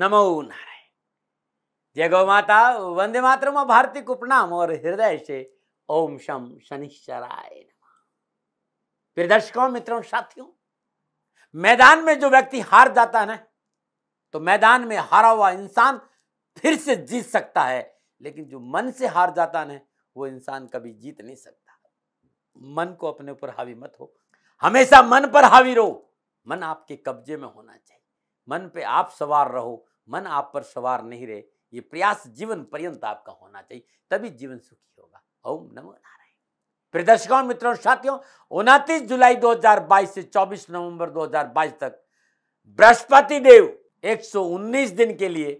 नमो नारायण जय गौ माता वंदे मातरम और भारती प्रणाम और हृदय से ओम शम शनिश्चराय प्रिय दर्शकों मित्रों साथियों मैदान में जो व्यक्ति हार जाता है ना तो मैदान में हारा हुआ इंसान फिर से जीत सकता है लेकिन जो मन से हार जाता है वो इंसान कभी जीत नहीं सकता मन को अपने ऊपर हावी मत हो हमेशा मन पर हावी रहो मन आपके कब्जे में होना चाहिए मन पे आप सवार रहो मन आप पर सवार नहीं रहे ये प्रयास जीवन पर्यंत आपका होना चाहिए तभी जीवन सुखी होगा ओम नमो नारायण प्रिय दर्शकों मित्रों साथियों उनतीस जुलाई 2022 से 24 नवंबर 2022 तक बृहस्पति देव 119 दिन के लिए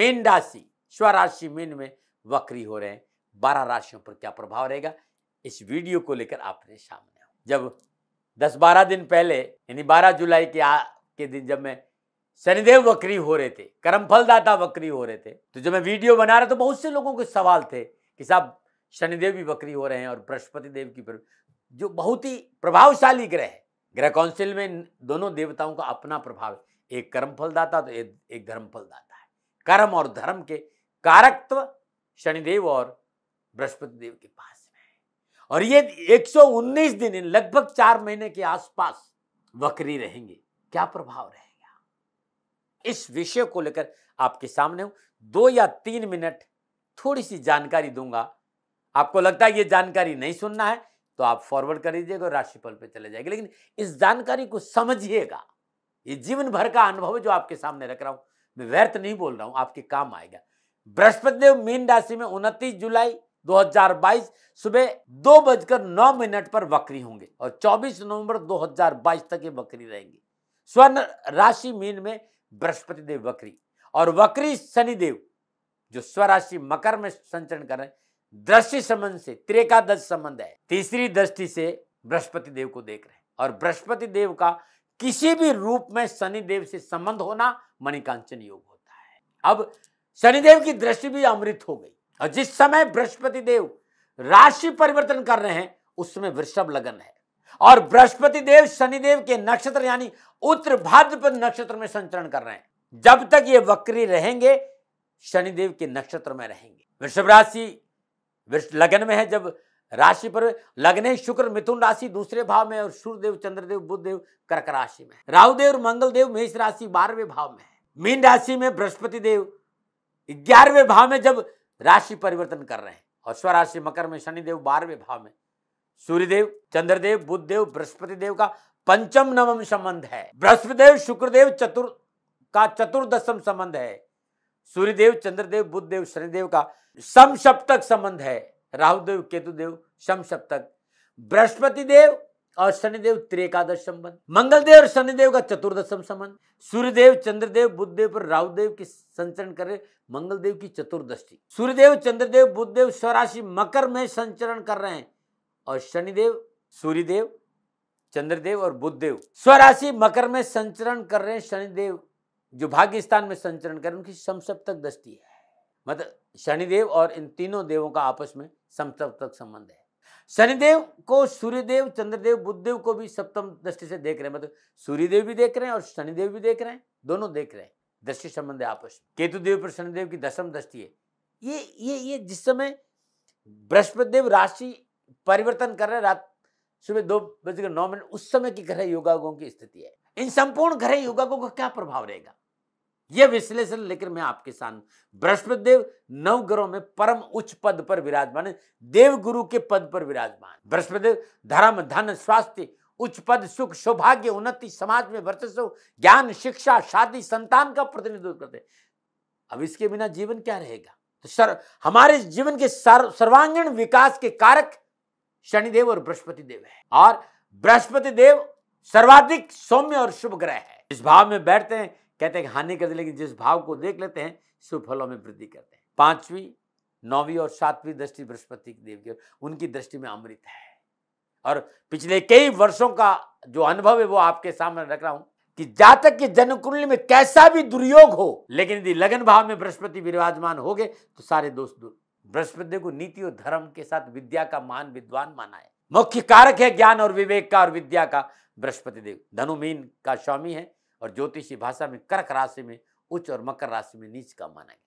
मीन राशि स्वराशि मीन में वक्री हो रहे हैं बारह राशियों पर क्या प्रभाव रहेगा इस वीडियो को लेकर आपने सामने जब 10-12 दिन पहले यानी 12 जुलाई के आ, के दिन जब मैं शनिदेव वक्री हो रहे थे कर्म फलदाता वक्री हो रहे थे तो जब मैं वीडियो बना रहा तो बहुत से लोगों के सवाल थे कि साहब शनिदेव भी वक्री हो रहे हैं और बृहस्पति देव की जो बहुत ही प्रभावशाली ग्रह है ग्रह कौंसिल में दोनों देवताओं का अपना प्रभाव एक कर्म फलदाता तो एक, एक धर्म फलदाता है कर्म और धर्म के कारकत्व शनिदेव और बृहस्पति देव के पास में है और ये 119 दिन लगभग चार महीने के आसपास वक्री रहेंगे क्या प्रभाव रहेगा इस विषय को लेकर आपके सामने हूं दो या तीन मिनट थोड़ी सी जानकारी दूंगा आपको लगता है ये जानकारी नहीं सुनना है तो आप फॉरवर्ड कर दीजिएगा राशिफल पे चले जाएगी लेकिन इस जानकारी को समझिएगा ये जीवन भर का अनुभव जो आपके सामने रख रहा हूं मैं व्यर्थ नहीं बोल रहा हूं आपके काम आएगा बृहस्पति देव मीन राशि में उनतीस जुलाई 2022 सुबह दो बजकर नौ मिनट पर वक्री होंगे और 24 नवंबर 2022 तक ये वक्री रहेंगे स्वर्ण राशि मीन में बृहस्पति देव वक्री और वक्री शनिदेव जो स्वराशि मकर में संचरण कर रहे हैं दृष्टि संबंध से त्रेकादश संबंध है तीसरी दृष्टि से बृहस्पति देव को देख रहे हैं और बृहस्पति देव का किसी भी रूप में शनिदेव से संबंध होना मणिकांचन योग होता है अब शनिदेव की दृष्टि भी अमृत हो गई और जिस समय बृहस्पति देव राशि परिवर्तन कर रहे हैं उस समय वृषभ लगन है और बृहस्पति देव शनिदेव के नक्षत्र यानी उत्तर भाद्रपद नक्षत्र में संचरण कर रहे हैं जब तक ये वक्री रहेंगे शनिदेव के नक्षत्र में रहेंगे वृषभ राशि लगन में है जब राशि पर लगने शुक्र मिथुन राशि दूसरे भाव में और सूर्यदेव चंद्रदेव बुद्धदेव कर्क राशि में राहुदेव और मंगलदेव मेष राशि बारहवें भाव में है मीन राशि में बृहस्पति देव ग्यारहवें भाव में जब राशि परिवर्तन कर रहे हैं और स्वराशि मकर में शनिदेव बारहवें भाव में सूर्यदेव चंद्रदेव बुद्ध देव बृहस्पति देव का पंचम नवम संबंध है बृहस्पतिदेव शुक्रदेव चतुर् का चतुर्दशम संबंध है सूर्यदेव चंद्रदेव बुद्ध देव शनिदेव का सम सप्तक संबंध है राहुदेव केतुदेव सम सप्तक बृहस्पति देव और शनिदेव त्रेकादश संबंध मंगलदेव और शनिदेव का चतुर्दशम संबंध सूर्यदेव चंद्रदेव बुद्धदेव पर राहुदेव की संचरण कर मंगलदेव की चतुर्दशी सूर्यदेव चंद्रदेव बुद्धदेव स्वराशि मकर में संचरण कर रहे हैं और शनिदेव सूर्यदेव चंद्रदेव और बुद्धदेव स्वराशि मकर में संचरण कर रहे हैं शनिदेव जो भाग्य स्थान में संचरण कर रहे हैं उनकी समसप्तक दृष्टि है मतलब शनिदेव और इन तीनों देवों का आपस में समसप्तक संबंध है शनिदेव को सूर्यदेव चंद्रदेव बुद्धदेव को भी सप्तम दृष्टि से देख रहे हैं मतलब सूर्यदेव भी देख रहे हैं और शनिदेव भी देख रहे हैं दोनों देख रहे हैं दृष्टि संबंध है आपस में केतुदेव पर शनिदेव की दशम दृष्टि है ये ये ये जिस समय बृहस्पतिदेव राशि परिवर्तन कर रहे रात सुबह दो बजकर नौ मिनट उस समय की ग्रह योगागों की स्थिति है इन संपूर्ण ग्रह योगागों का क्या प्रभाव रहेगा यह विश्लेषण लेकर मैं आपके सामने बृहस्पति देव नव ग्रहों में परम उच्च पद पर विराजमान है देव गुरु के पद पर विराजमान बृहस्पति देव धर्म धन स्वास्थ्य उच्च पद सुख सौभाग्य उन्नति समाज में वर्चस्व ज्ञान शिक्षा शादी संतान का प्रतिनिधित्व करते अब इसके बिना जीवन क्या रहेगा तो सर हमारे जीवन के सर्वांगीण विकास के कारक शनिदेव और बृहस्पति देव है और बृहस्पति देव सर्वाधिक सौम्य और शुभ ग्रह है इस भाव में बैठते हैं कहते हैं हानि कर लेकिन जिस भाव को देख लेते हैं शुभ फलों में वृद्धि करते हैं पांचवी नौवीं और सातवीं दृष्टि बृहस्पति देव की उनकी दृष्टि में अमृत है और पिछले कई वर्षों का जो अनुभव है वो आपके सामने रख रहा हूं कि जातक के जन्म कुंडली में कैसा भी दुर्योग हो लेकिन यदि लगन भाव में बृहस्पति विराजमान हो गए तो सारे दोस्त दूर बृहस्पति को नीति और धर्म के साथ विद्या का मान विद्वान माना है मुख्य कारक है ज्ञान और विवेक का और विद्या का बृहस्पति देव धनुमीन का स्वामी है और ज्योतिषी भाषा में कर्क राशि में उच्च और मकर राशि में नीच का माना गया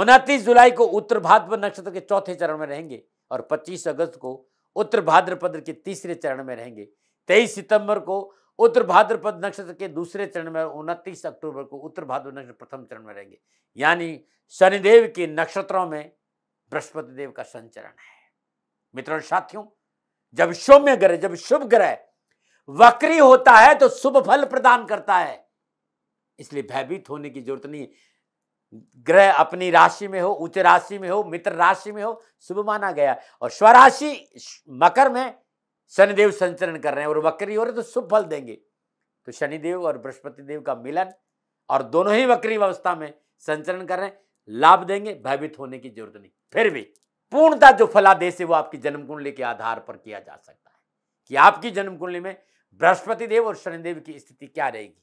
उनतीस जुलाई को उत्तर भाद्र नक्षत्र के चौथे चरण में रहेंगे और 25 अगस्त को उत्तर भाद्रपद के तीसरे चरण में रहेंगे 23 सितंबर को उत्तर भाद्रपद नक्षत्र के दूसरे चरण में उनतीस अक्टूबर को उत्तर भाद्र नक्षत्र प्रथम चरण में रहेंगे यानी शनिदेव के नक्षत्रों में बृहस्पति देव का संचरण है मित्रों साथियों जब सौम्य ग्रह जब शुभ ग्रह वक्री होता है तो शुभ फल प्रदान करता है इसलिए भयभीत होने की जरूरत नहीं ग्रह अपनी राशि में हो उच्च राशि में हो मित्र राशि में हो शुभ माना गया और स्वराशि मकर में शनिदेव संचरण कर रहे हैं और वक्री हो रहे तो शुभ फल देंगे तो शनिदेव और बृहस्पति देव का मिलन और दोनों ही वक्री अवस्था में संचरण कर रहे हैं लाभ देंगे भयभीत होने की जरूरत नहीं फिर भी पूर्णता जो फलादेश है वो आपकी जन्म कुंडली के आधार पर किया जा सकता है कि आपकी जन्म कुंडली में बृहस्पति देव और शनिदेव की स्थिति क्या रहेगी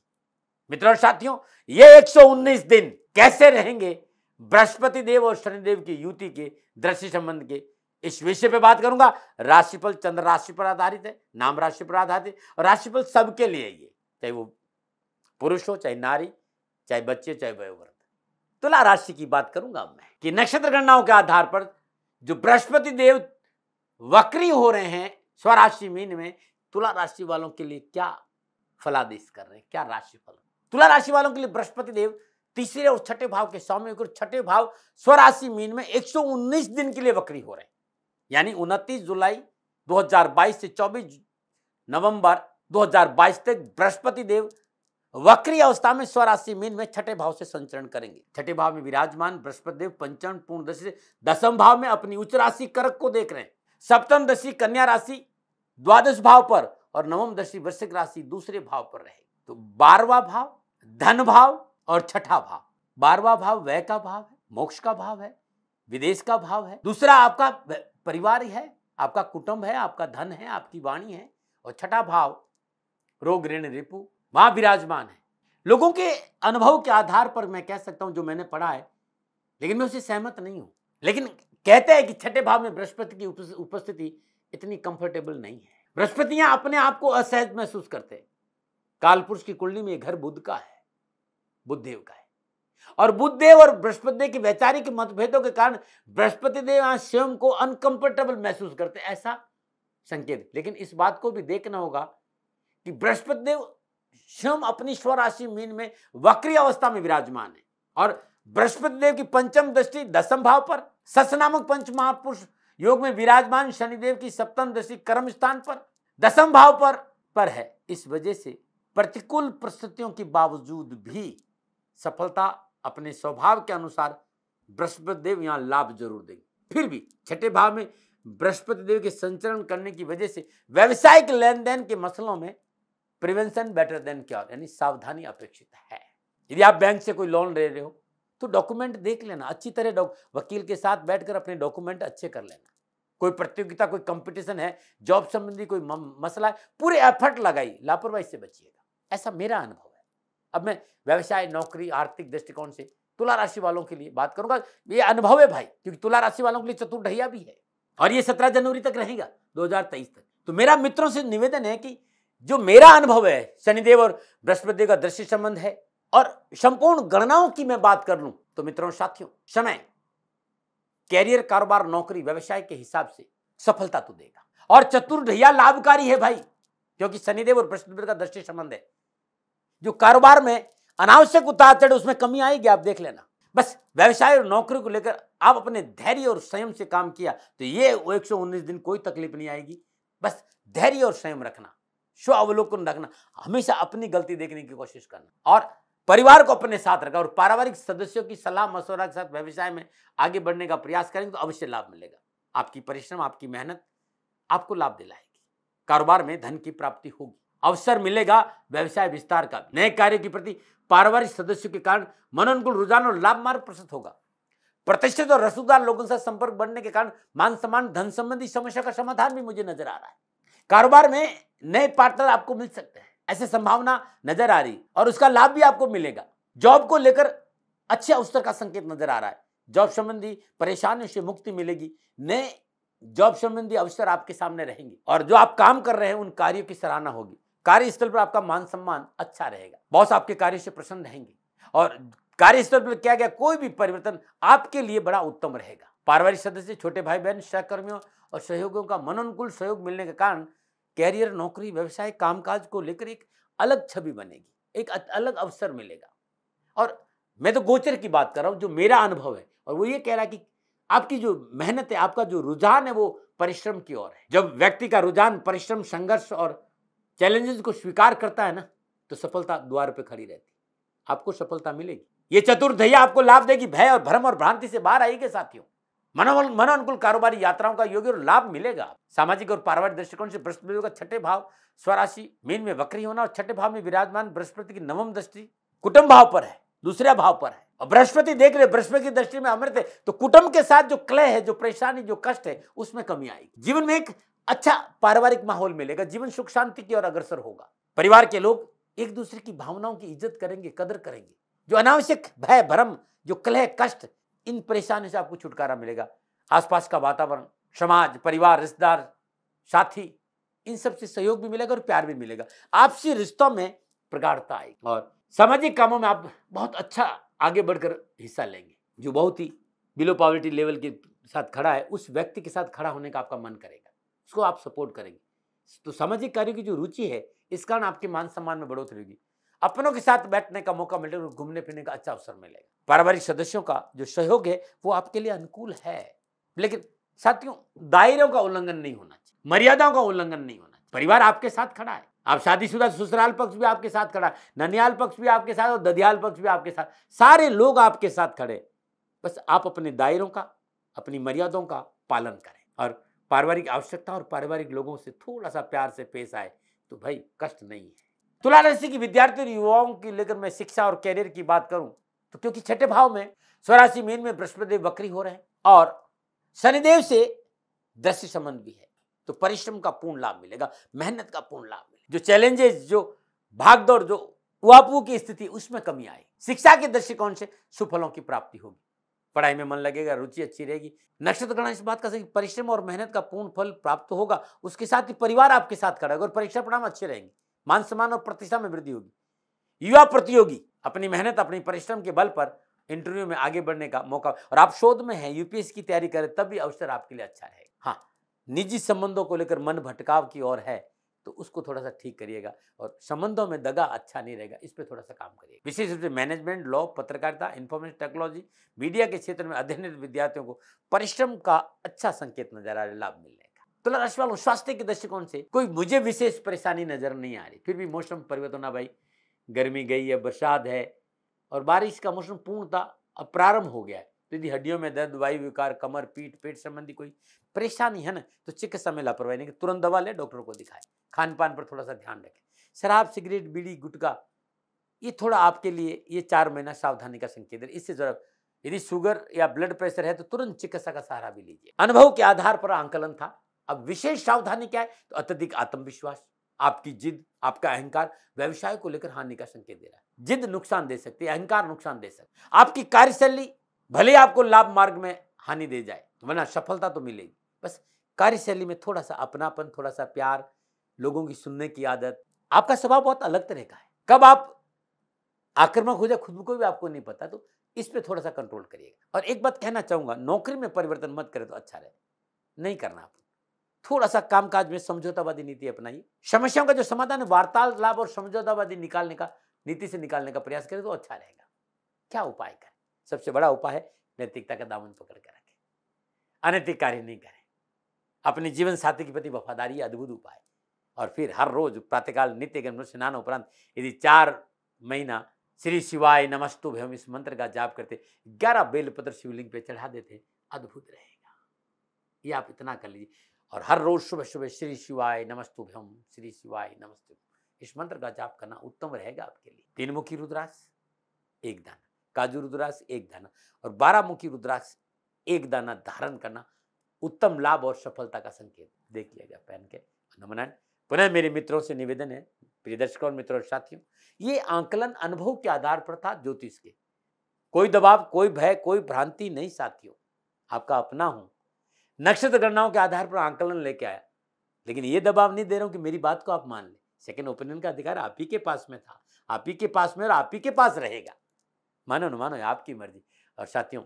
मित्रों साथियों ये 119 दिन कैसे रहेंगे बृहस्पति देव और शनिदेव की युति के दृष्टि संबंध के इस विषय पे बात करूंगा राशिफल चंद्र राशि पर आधारित है नाम राशि पर आधारित है और राशिफल सबके लिए ये चाहे वो पुरुष हो चाहे नारी चाहे बच्चे चाहे वयोवर्ग तुला राशि की बात करूंगा मैं कि नक्षत्र गणनाओं के आधार पर जो बृहस्पति देव वक्री हो रहे हैं स्वराशि मीन में तुला राशि वालों के लिए क्या फलादेश कर रहे हैं क्या राशि फल तुला राशि वालों के लिए बृहस्पति देव तीसरे और छठे भाव के स्वामी छठे भाव स्वराशि मीन में 119 दिन के लिए वक्री हो रहे हैं यानी 29 जुलाई 2022 से 24 नवंबर 2022 तक बृहस्पति देव वक्री अवस्था में स्वराशि मीन में छठे भाव से संचरण करेंगे छठे भाव में विराजमान बृहस्पति देव पंचम पूर्ण दशी दसम भाव में अपनी उच्च राशि करक को देख रहे हैं सप्तम दशी कन्या राशि द्वादश भाव पर और नवम दशी वृश्चिक राशि दूसरे भाव पर रहेगी तो बारवा भाव धन भाव और छठा भाव बारवा भाव व्यय का भाव है मोक्ष का भाव है विदेश का भाव है दूसरा आपका परिवार है आपका कुटुंब है आपका धन है आपकी वाणी है और छठा भाव रोग ऋण रिपु वहां विराजमान है लोगों के अनुभव के आधार पर मैं कह सकता हूं जो मैंने पढ़ा है लेकिन मैं उससे सहमत नहीं हूं लेकिन कहते हैं कि छठे भाव में बृहस्पति की उपस्थिति इतनी कंफर्टेबल नहीं है बृहस्पतियां अपने आप को असहज महसूस करते हैं कालपुरुष की कुंडली में घर बुद्ध का है बुद्धदेव का है और बुद्धदेव और बृहस्पति देव के वैचारिक मतभेदों के कारण बृहस्पति देव यहां स्वयं को अनकंफर्टेबल महसूस करते ऐसा संकेत लेकिन इस बात को भी देखना होगा कि बृहस्पति देव स्वयं अपनी स्वराशि मीन में वक्री अवस्था में विराजमान है और बृहस्पति देव की पंचम दृष्टि दसम भाव पर सस नामक पंच महापुरुष योग में विराजमान शनिदेव की सप्तम दृष्टि कर्म स्थान पर दसम भाव पर पर है इस वजह से प्रतिकूल परिस्थितियों के बावजूद भी सफलता अपने स्वभाव के अनुसार बृहस्पति देव यहाँ लाभ जरूर देंगे फिर भी छठे भाव में बृहस्पति देव के संचरण करने की वजह से व्यवसायिक लेन देन के मसलों में प्रिवेंशन बेटर देन क्योर यानी सावधानी अपेक्षित है यदि आप बैंक से कोई लोन ले रहे हो तो डॉक्यूमेंट देख लेना अच्छी तरह वकील के साथ बैठकर अपने डॉक्यूमेंट अच्छे कर लेना कोई प्रतियोगिता कोई कंपटीशन है जॉब संबंधी कोई मसला है पूरे एफर्ट लगाई लापरवाही से बचिएगा ऐसा मेरा अनुभव है अब मैं व्यवसाय नौकरी आर्थिक दृष्टिकोण से तुला राशि वालों के लिए बात करूंगा ये अनुभव है भाई क्योंकि तुला राशि वालों के लिए चतुर्ढैया भी है और ये सत्रह जनवरी तक रहेगा दो तक तो मेरा मित्रों से निवेदन है कि जो मेरा अनुभव है शनिदेव और बृहस्पति का दृश्य संबंध है और संपूर्ण गणनाओं की मैं बात कर लूं तो मित्रों साथियों समय कैरियर कारोबार नौकरी व्यवसाय के हिसाब से सफलता तो देगा और चतुर लाभकारी है भाई क्योंकि शनिदेव और बृहस्पति का दृष्टि संबंध है जो कारोबार में अनावश्यक उतार चढ़ उसमें कमी आएगी आप देख लेना बस व्यवसाय और नौकरी को लेकर आप अपने धैर्य और संयम से काम किया तो ये एक दिन कोई तकलीफ नहीं आएगी बस धैर्य और संयम रखना अवलोकन रखना हमेशा अपनी गलती देखने की कोशिश करना और परिवार को अपने साथ रखा और पारिवारिक सदस्यों की सलाह मशवरा के साथ व्यवसाय में आगे बढ़ने का प्रयास करेंगे तो अवश्य लाभ मिलेगा आपकी परिश्रम आपकी मेहनत आपको लाभ दिलाएगी कारोबार में धन की प्राप्ति होगी अवसर मिलेगा व्यवसाय विस्तार का नए कार्य के प्रति पारिवारिक सदस्यों के कारण मनोनुकूल रुझान और लाभ मार्ग प्रस्तुत होगा प्रतिष्ठित और रसूदार लोगों से संपर्क बढ़ने के कारण मान सम्मान धन संबंधी समस्या का समाधान भी मुझे नजर आ रहा है कारोबार में नए पार्टनर आपको मिल सकते हैं ऐसे संभावना नजर आ रही और उसका लाभ भी आपको मिलेगा जॉब को लेकर अच्छे अवसर का संकेत नजर आ रहा है जॉब संबंधी परेशानियों से मुक्ति मिलेगी नए जॉब संबंधी अवसर आपके सामने रहेंगे और जो आप काम कर रहे हैं उन कार्यों की सराहना होगी कार्यस्थल पर आपका मान सम्मान अच्छा रहेगा बॉस आपके कार्य से प्रसन्न रहेंगे और कार्यस्थल पर किया गया कोई भी परिवर्तन आपके लिए बड़ा उत्तम रहेगा पारिवारिक सदस्य छोटे भाई बहन सहकर्मियों और सहयोगियों का मननकुल सहयोग मिलने के कारण कैरियर नौकरी व्यवसाय कामकाज को लेकर एक अलग छवि बनेगी एक अलग अवसर मिलेगा और मैं तो गोचर की बात कर रहा हूँ जो मेरा अनुभव है और वो ये कह रहा है कि आपकी जो मेहनत है आपका जो रुझान है वो परिश्रम की ओर है जब व्यक्ति का रुझान परिश्रम संघर्ष और चैलेंजेस को स्वीकार करता है ना तो सफलता द्वार पर खड़ी रहती आपको सफलता मिलेगी ये चतुर्दया आपको लाभ देगी भय और भ्रम और भ्रांति से बाहर आएगी साथियों मनोबल मन अनुकूल कारोबारी यात्राओं का योग्य और लाभ मिलेगा सामाजिक और पारिवारिक दृष्टिकोण से बृहस्पति का छठे भाव स्वराशि मीन में वक्री होना और छठे भाव में विराजमान बृहस्पति की नवम दृष्टि कुटुंब भाव पर है दूसरे भाव पर है और बृहस्पति देख रहे बृहस्पति की दृष्टि में अमृत है तो कुटुंब के साथ जो क्लय है जो परेशानी जो कष्ट है उसमें कमी आएगी जीवन में एक अच्छा पारिवारिक माहौल मिलेगा जीवन सुख शांति की ओर अग्रसर होगा परिवार के लोग एक दूसरे की भावनाओं की इज्जत करेंगे कदर करेंगे जो अनावश्यक भय भ्रम जो कलह कष्ट इन परेशानियों से आपको छुटकारा मिलेगा आसपास का वातावरण समाज परिवार रिश्तेदार साथी इन सब से सहयोग भी मिलेगा और प्यार भी मिलेगा आपसी रिश्तों में प्रगाढ़ता आएगी और सामाजिक कामों में आप बहुत अच्छा आगे बढ़कर हिस्सा लेंगे जो बहुत ही बिलो पॉवर्टी लेवल के साथ खड़ा है उस व्यक्ति के साथ खड़ा होने का आपका मन करेगा उसको आप सपोर्ट करेंगे तो सामाजिक कार्यों की जो रुचि है इस कारण आपके मान सम्मान में बढ़ोतरी होगी अपनों के साथ बैठने का मौका मिलेगा घूमने फिरने का अच्छा अवसर मिलेगा पारिवारिक सदस्यों का जो सहयोग है वो आपके लिए अनुकूल है लेकिन साथियों दायरों का उल्लंघन नहीं होना चाहिए मर्यादाओं का उल्लंघन नहीं होना चाहिए परिवार आपके साथ खड़ा है आप शादीशुदा ससुराल पक्ष भी आपके साथ खड़ा है ननियाल पक्ष भी आपके साथ और ददियाल पक्ष भी आपके साथ सारे लोग आपके साथ खड़े बस आप अपने दायरों का अपनी मर्यादाओं का पालन करें और पारिवारिक आवश्यकता और पारिवारिक लोगों से थोड़ा सा प्यार से पेश आए तो भाई कष्ट नहीं है तुला राशि की विद्यार्थी और युवाओं की लेकर मैं शिक्षा और कैरियर की बात करूं तो क्योंकि छठे भाव में स्वराशि मीन में बृहस्पति वक्री हो रहे हैं और शनिदेव से दृष्टि संबंध भी है तो परिश्रम का पूर्ण लाभ मिलेगा मेहनत का पूर्ण लाभ मिलेगा जो चैलेंजेस जो भागदौड़ जो वापू की स्थिति उसमें कमी आएगी शिक्षा के दृष्टिकोण से सुफलों की प्राप्ति होगी पढ़ाई में मन लगेगा रुचि अच्छी रहेगी नक्षत्र गणा इस बात का सही परिश्रम और मेहनत का पूर्ण फल प्राप्त होगा उसके साथ ही परिवार आपके साथ खड़ा होगा और परीक्षा परिणाम अच्छे रहेंगे मान सम्मान और प्रतिष्ठा में वृद्धि होगी युवा प्रतियोगी अपनी मेहनत अपनी परिश्रम के बल पर इंटरव्यू में आगे बढ़ने का मौका और आप शोध में हैं यूपीएससी की तैयारी करें तब भी अवसर आपके लिए अच्छा रहेगा हाँ निजी संबंधों को लेकर मन भटकाव की ओर है तो उसको थोड़ा सा ठीक करिएगा और संबंधों में दगा अच्छा नहीं रहेगा इस पर थोड़ा सा काम करिएगा विशेष रूप से मैनेजमेंट लॉ पत्रकारिता इंफॉर्मेशन टेक्नोलॉजी मीडिया के क्षेत्र में अध्ययनरत विद्यार्थियों को परिश्रम का अच्छा संकेत नजर आ रहा है लाभ मिल रहे तुला राशि वालों स्वास्थ्य के दृष्टिकोण से कोई मुझे विशेष परेशानी नजर नहीं आ रही फिर भी मौसम परिवर्तन होना भाई गर्मी गई है बरसात है और बारिश का मौसम पूर्णतः अब प्रारंभ हो गया है तो यदि हड्डियों में दर्द वायु विकार कमर पीठ पेट संबंधी कोई परेशानी है ना तो चिकित्सा में लापरवाही नहीं तुरंत दवा ले डॉक्टर को दिखाए खान पान पर थोड़ा सा ध्यान रखें शराब सिगरेट बीड़ी गुटखा ये थोड़ा आपके लिए ये चार महीना सावधानी का संकेत है इससे जरा यदि शुगर या ब्लड प्रेशर है तो तुरंत चिकित्सा का सहारा भी लीजिए अनुभव के आधार पर आंकलन था अब विशेष सावधानी क्या है तो अत्यधिक आत्मविश्वास आपकी जिद आपका अहंकार व्यवसाय को लेकर हानि का संकेत दे रहा है जिद नुकसान दे सकती है अहंकार नुकसान दे सकती है आपकी कार्यशैली भले आपको लाभ मार्ग में हानि दे जाए वरना सफलता तो मिलेगी बस कार्यशैली में थोड़ा सा अपनापन थोड़ा सा प्यार लोगों की सुनने की आदत आपका स्वभाव बहुत अलग तरह का है कब आप आक्रमक हो जाए खुद को भी आपको नहीं पता तो इस पर थोड़ा सा कंट्रोल करिएगा और एक बात कहना चाहूंगा नौकरी में परिवर्तन मत करें तो अच्छा रहे नहीं करना आपको थोड़ा सा कामकाज में समझौतावादी नीति अपनाइए समस्याओं का जो समाधान है वार्तालाप और समझौतावादी निकालने का नीति से निकालने का प्रयास करें तो अच्छा रहेगा क्या उपाय करें सबसे बड़ा उपाय है नैतिकता का दामन पकड़ कर रखें अनैतिक कार्य नहीं करें अपने जीवन साथी के प्रति वफादारी अद्भुत उपाय और फिर हर रोज प्रातःकाल नित्य मनुष्य स्नान उपरांत यदि चार महीना श्री शिवाय नमस्तु भय इस मंत्र का जाप करते ग्यारह बेलपत्र शिवलिंग पे चढ़ा देते अद्भुत रहेगा ये आप इतना कर लीजिए और हर रोज सुबह सुबह श्री शिवाय नमस्तुभ्यम श्री शिवाय नमस्तु इस मंत्र का जाप करना उत्तम रहेगा आपके लिए तीन मुखी रुद्राक्ष एक दाना काजू रुद्राक्ष एक दाना और बारह मुखी रुद्राक्ष एक दाना धारण करना उत्तम लाभ और सफलता का संकेत देख लिया गया पहन के नमनायण पुनः मेरे मित्रों से निवेदन है प्रिय दर्शकों और मित्रों और साथियों ये आंकलन अनुभव के आधार पर था ज्योतिष के कोई दबाव कोई भय कोई भ्रांति नहीं साथियों आपका अपना हूँ नक्षत्र गणनाओं के आधार पर आंकलन लेके आया लेकिन ये दबाव नहीं दे रहा हूँ कि मेरी बात को आप मान लें सेकेंड ओपिनियन का अधिकार आप ही के पास में था आप ही के पास में और आप ही के पास रहेगा मानो न मानो आपकी मर्जी और साथियों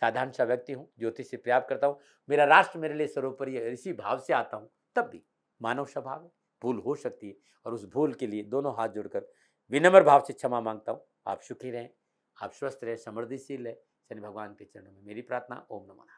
साधारण सा व्यक्ति हूँ ज्योतिष से प्रयाप करता हूँ मेरा राष्ट्र मेरे लिए सर्वोपरि है इसी भाव से आता हूँ तब भी मानव स्वभाव है भूल हो सकती है और उस भूल के लिए दोनों हाथ जोड़कर विनम्र भाव से क्षमा मांगता हूँ आप सुखी रहें आप स्वस्थ रहें समृद्धिशील रहें शनि भगवान के चरणों में मेरी प्रार्थना ओम नमः